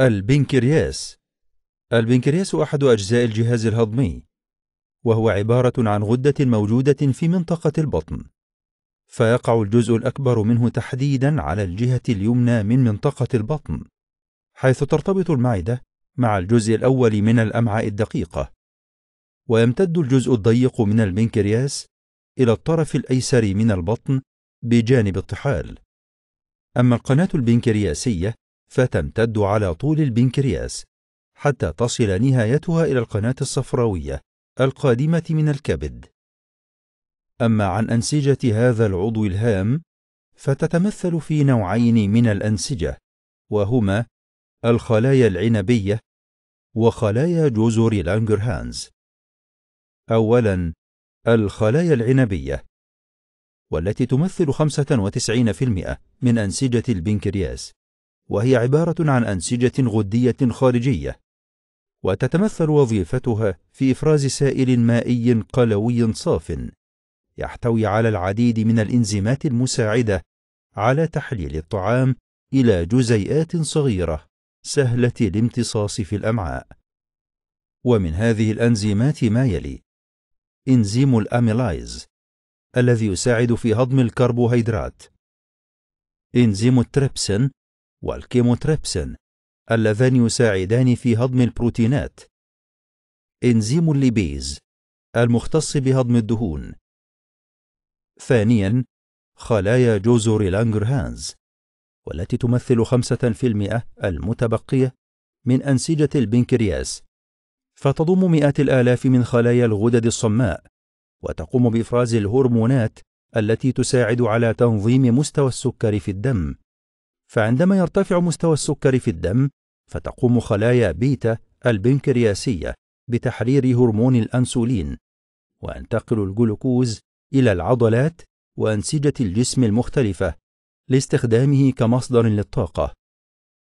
البنكرياس البنكرياس أحد أجزاء الجهاز الهضمي، وهو عبارة عن غدة موجودة في منطقة البطن، فيقع الجزء الأكبر منه تحديدًا على الجهة اليمنى من منطقة البطن، حيث ترتبط المعدة مع الجزء الأول من الأمعاء الدقيقة، ويمتد الجزء الضيق من البنكرياس إلى الطرف الأيسر من البطن بجانب الطحال. أما القناة البنكرياسية فتمتد على طول البنكرياس حتى تصل نهايتها إلى القناة الصفراوية القادمة من الكبد. أما عن أنسجة هذا العضو الهام فتتمثل في نوعين من الأنسجة وهما الخلايا العنبية وخلايا جزر لانجرهانز. أولاً الخلايا العنبية والتي تمثل 95% من أنسجة البنكرياس وهي عبارة عن أنسجة غدية خارجية، وتتمثل وظيفتها في إفراز سائل مائي قلوي صاف، يحتوي على العديد من الإنزيمات المساعدة على تحليل الطعام إلى جزيئات صغيرة سهلة الامتصاص في الأمعاء. ومن هذه الأنزيمات ما يلي: إنزيم الأميلايز الذي يساعد في هضم الكربوهيدرات. إنزيم التريبسين والكيموتريبسين اللذان يساعدان في هضم البروتينات إنزيم الليبيز المختص بهضم الدهون ثانيا خلايا جزر لانجرهانز والتي تمثل 5% المتبقية من أنسجة البنكرياس فتضم مئات الآلاف من خلايا الغدد الصماء وتقوم بإفراز الهرمونات التي تساعد على تنظيم مستوى السكر في الدم فعندما يرتفع مستوى السكر في الدم فتقوم خلايا بيتا البنكرياسية بتحرير هرمون الأنسولين وينتقل الجلوكوز إلى العضلات وأنسجة الجسم المختلفة لاستخدامه كمصدر للطاقة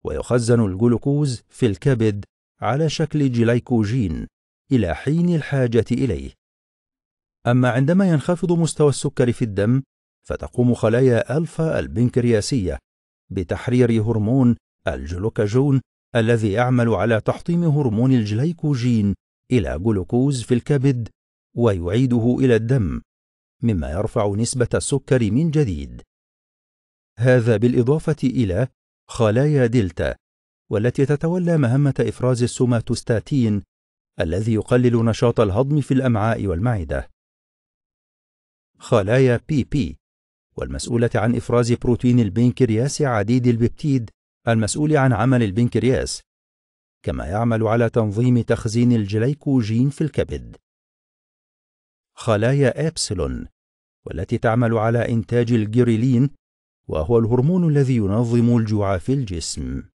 ويخزن الجلوكوز في الكبد على شكل جليكوجين إلى حين الحاجة إليه أما عندما ينخفض مستوى السكر في الدم فتقوم خلايا ألفا البنكرياسية بتحرير هرمون الجلوكاجون الذي يعمل على تحطيم هرمون الجليكوجين إلى جلوكوز في الكبد ويعيده إلى الدم مما يرفع نسبة السكر من جديد هذا بالإضافة إلى خلايا دلتا والتي تتولى مهمة إفراز السوماتوستاتين الذي يقلل نشاط الهضم في الأمعاء والمعدة خلايا بي بي والمسؤولة عن إفراز بروتين البنكرياس عديد البيبتيد المسؤول عن عمل البنكرياس كما يعمل على تنظيم تخزين الجليكوجين في الكبد خلايا إبسلون والتي تعمل على إنتاج الجيريلين وهو الهرمون الذي ينظم الجوع في الجسم